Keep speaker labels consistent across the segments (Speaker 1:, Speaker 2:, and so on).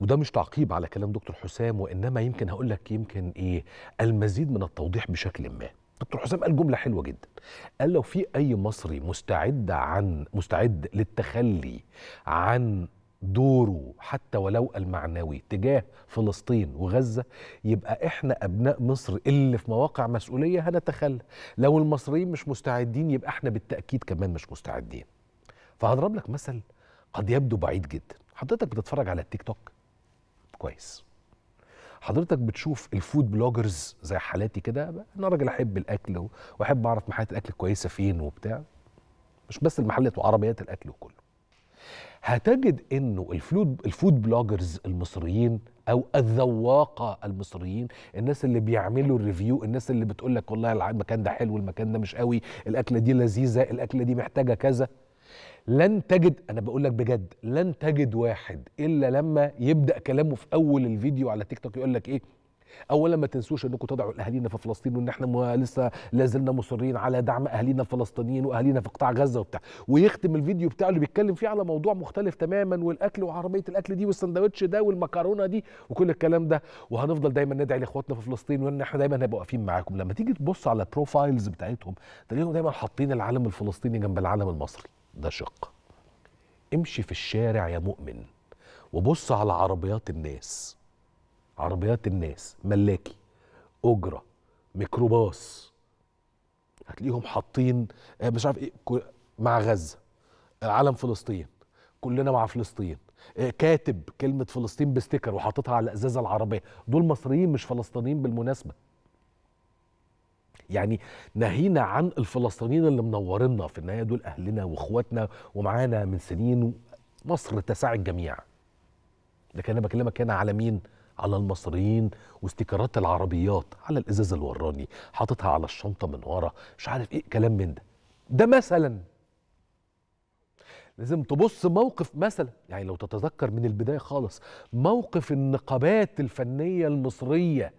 Speaker 1: وده مش تعقيب على كلام دكتور حسام وانما يمكن هقول لك يمكن ايه المزيد من التوضيح بشكل ما دكتور حسام قال جمله حلوه جدا قال لو في اي مصري مستعد عن مستعد للتخلي عن دوره حتى ولو المعنوي تجاه فلسطين وغزه يبقى احنا ابناء مصر اللي في مواقع مسؤوليه هنتخلى لو المصريين مش مستعدين يبقى احنا بالتاكيد كمان مش مستعدين فهضرب لك مثل قد يبدو بعيد جدا حضرتك بتتفرج على التيك توك كويس حضرتك بتشوف الفود بلوجرز زي حالاتي كده انا راجل احب الاكل واحب اعرف محلات الاكل كويسه فين وبتاع مش بس المحلات وعربيات الاكل وكله هتجد انه الفود الفود بلوجرز المصريين او الذواقه المصريين الناس اللي بيعملوا الريفيو الناس اللي بتقول لك والله المكان ده حلو المكان ده مش قوي الاكله دي لذيذه الاكله دي محتاجه كذا لن تجد انا بقول لك بجد لن تجد واحد الا لما يبدا كلامه في اول الفيديو على تيك توك يقول لك ايه اولا ما تنسوش انكم تدعوا لاهالينا في فلسطين وان احنا لسه لازلنا مصرين على دعم اهالينا الفلسطينيين واهالينا في قطاع غزه وبتاع ويختم الفيديو بتاعه اللي بيتكلم فيه على موضوع مختلف تماما والاكل وعربيه الاكل دي والسندوتش ده والمكرونه دي وكل الكلام ده وهنفضل دايما ندعي لاخواتنا في فلسطين وان احنا دايما هنبقى واقفين معاكم لما تيجي تبص على البروفايلز بتاعتهم تلاقيهم دايما حاطين العالم الفلسطيني جنب العالم المصري ده شق امشي في الشارع يا مؤمن وبص على عربيات الناس عربيات الناس ملاكي اجره ميكروباص هتلاقيهم حاطين آه، مش عارف ايه مع غزه آه، علم فلسطين كلنا مع فلسطين آه، كاتب كلمه فلسطين بستيكر وحاططها على أزازة العربيه دول مصريين مش فلسطينيين بالمناسبه يعني ناهينا عن الفلسطينيين اللي منورنا في النهايه دول اهلنا واخواتنا ومعانا من سنين مصر تسع الجميع لكن انا بكلمك هنا على مين على المصريين واستيكرات العربيات على الازاز الوراني حاططها على الشنطه من ورا مش عارف ايه كلام من ده ده مثلا لازم تبص موقف مثلا يعني لو تتذكر من البدايه خالص موقف النقابات الفنيه المصريه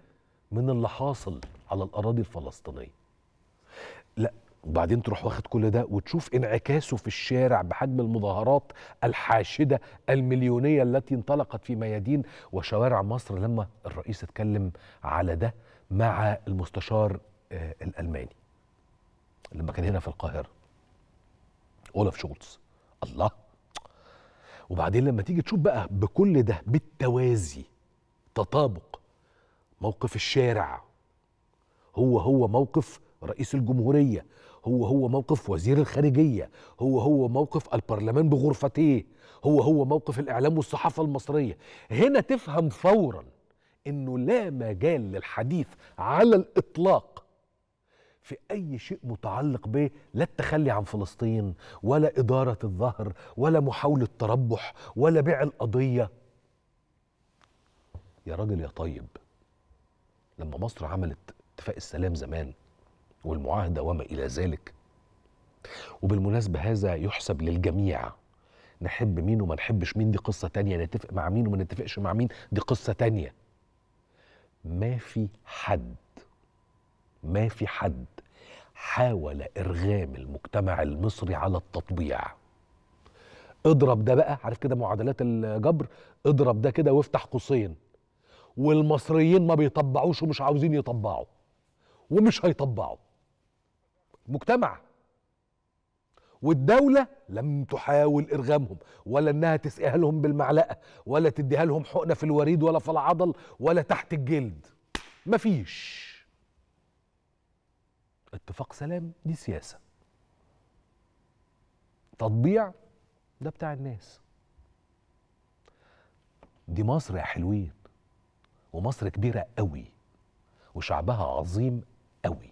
Speaker 1: من اللي حاصل على الاراضي الفلسطينيه لا وبعدين تروح واخد كل ده وتشوف انعكاسه في الشارع بحجم المظاهرات الحاشده المليونيه التي انطلقت في ميادين وشوارع مصر لما الرئيس اتكلم على ده مع المستشار آه، الالماني لما كان هنا في القاهره اولف شولتز الله وبعدين لما تيجي تشوف بقى بكل ده بالتوازي تطابق موقف الشارع هو هو موقف رئيس الجمهورية هو هو موقف وزير الخارجية هو هو موقف البرلمان بغرفته هو هو موقف الإعلام والصحافة المصرية هنا تفهم فورا أنه لا مجال للحديث على الإطلاق في أي شيء متعلق به لا التخلي عن فلسطين ولا إدارة الظهر ولا محاولة تربح ولا بيع القضية يا راجل يا طيب لما مصر عملت اتفاق السلام زمان والمعاهده وما الى ذلك وبالمناسبه هذا يحسب للجميع نحب مين وما نحبش مين دي قصه تانية نتفق مع مين وما نتفقش مع مين دي قصه تانية ما في حد ما في حد حاول ارغام المجتمع المصري على التطبيع اضرب ده بقى عارف كده معادلات الجبر اضرب ده كده وافتح قوسين والمصريين ما بيطبعوش ومش عاوزين يطبعوا ومش هيطبعه المجتمع والدولة لم تحاول إرغامهم ولا إنها تسقيها لهم بالمعلقة ولا تديها لهم حقنة في الوريد ولا في العضل ولا تحت الجلد مفيش اتفاق سلام دي سياسة تطبيع ده بتاع الناس دي مصر يا حلوين ومصر كبيرة قوي وشعبها عظيم Ah oui.